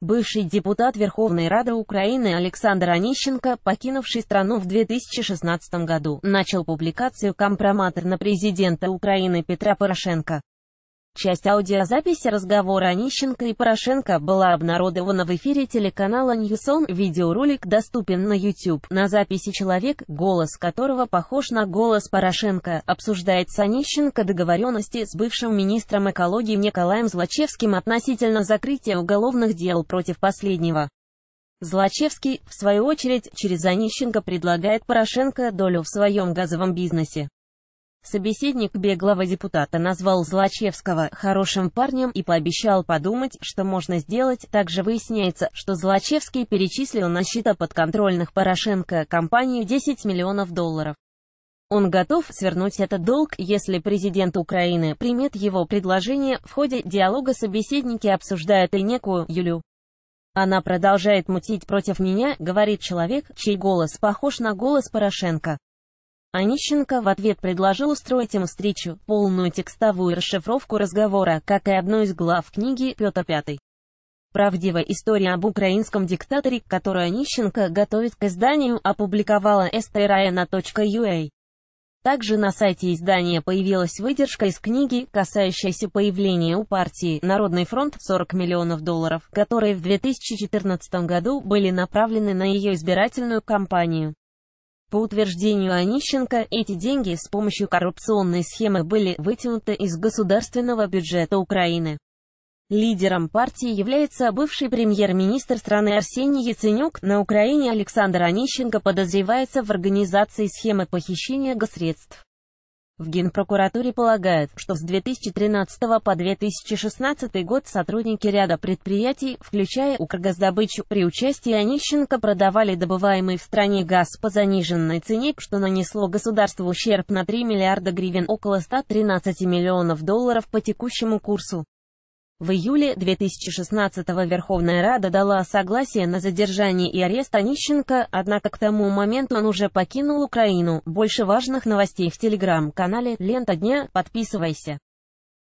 Бывший депутат Верховной Рады Украины Александр Онищенко, покинувший страну в 2016 году, начал публикацию «Компроматор на президента Украины Петра Порошенко». Часть аудиозаписи разговора Онищенко и Порошенко была обнародована в эфире телеканала Ньюсон. Видеоролик доступен на YouTube. На записи человек, голос которого похож на голос Порошенко, обсуждает с Онищенко договоренности с бывшим министром экологии Николаем Злачевским относительно закрытия уголовных дел против последнего. Злачевский, в свою очередь, через Онищенко предлагает Порошенко долю в своем газовом бизнесе. Собеседник беглого депутата назвал Злачевского «хорошим парнем» и пообещал подумать, что можно сделать. Также выясняется, что Злачевский перечислил на счета подконтрольных Порошенко компании 10 миллионов долларов. Он готов свернуть этот долг, если президент Украины примет его предложение. В ходе диалога собеседники обсуждают и некую Юлю. Она продолжает мутить против меня, говорит человек, чей голос похож на голос Порошенко. Онищенко в ответ предложил устроить им встречу, полную текстовую расшифровку разговора, как и одной из глав книги «Петр Пятый». Правдивая история об украинском диктаторе, которую Онищенко готовит к изданию, опубликовала strayana.ua. А. Также на сайте издания появилась выдержка из книги, касающаяся появления у партии «Народный фронт» 40 миллионов долларов, которые в 2014 году были направлены на ее избирательную кампанию. По утверждению Онищенко, эти деньги с помощью коррупционной схемы были вытянуты из государственного бюджета Украины. Лидером партии является бывший премьер-министр страны Арсений Яценюк. На Украине Александр Онищенко подозревается в организации схемы похищения госсредств. В Генпрокуратуре полагают, что с 2013 по 2016 год сотрудники ряда предприятий, включая Укргаздобычу, при участии Онищенко продавали добываемый в стране газ по заниженной цене, что нанесло государству ущерб на 3 миллиарда гривен, около 113 миллионов долларов по текущему курсу. В июле 2016-го Верховная Рада дала согласие на задержание и арест Онищенко, однако к тому моменту он уже покинул Украину. Больше важных новостей в телеграм-канале «Лента дня». Подписывайся.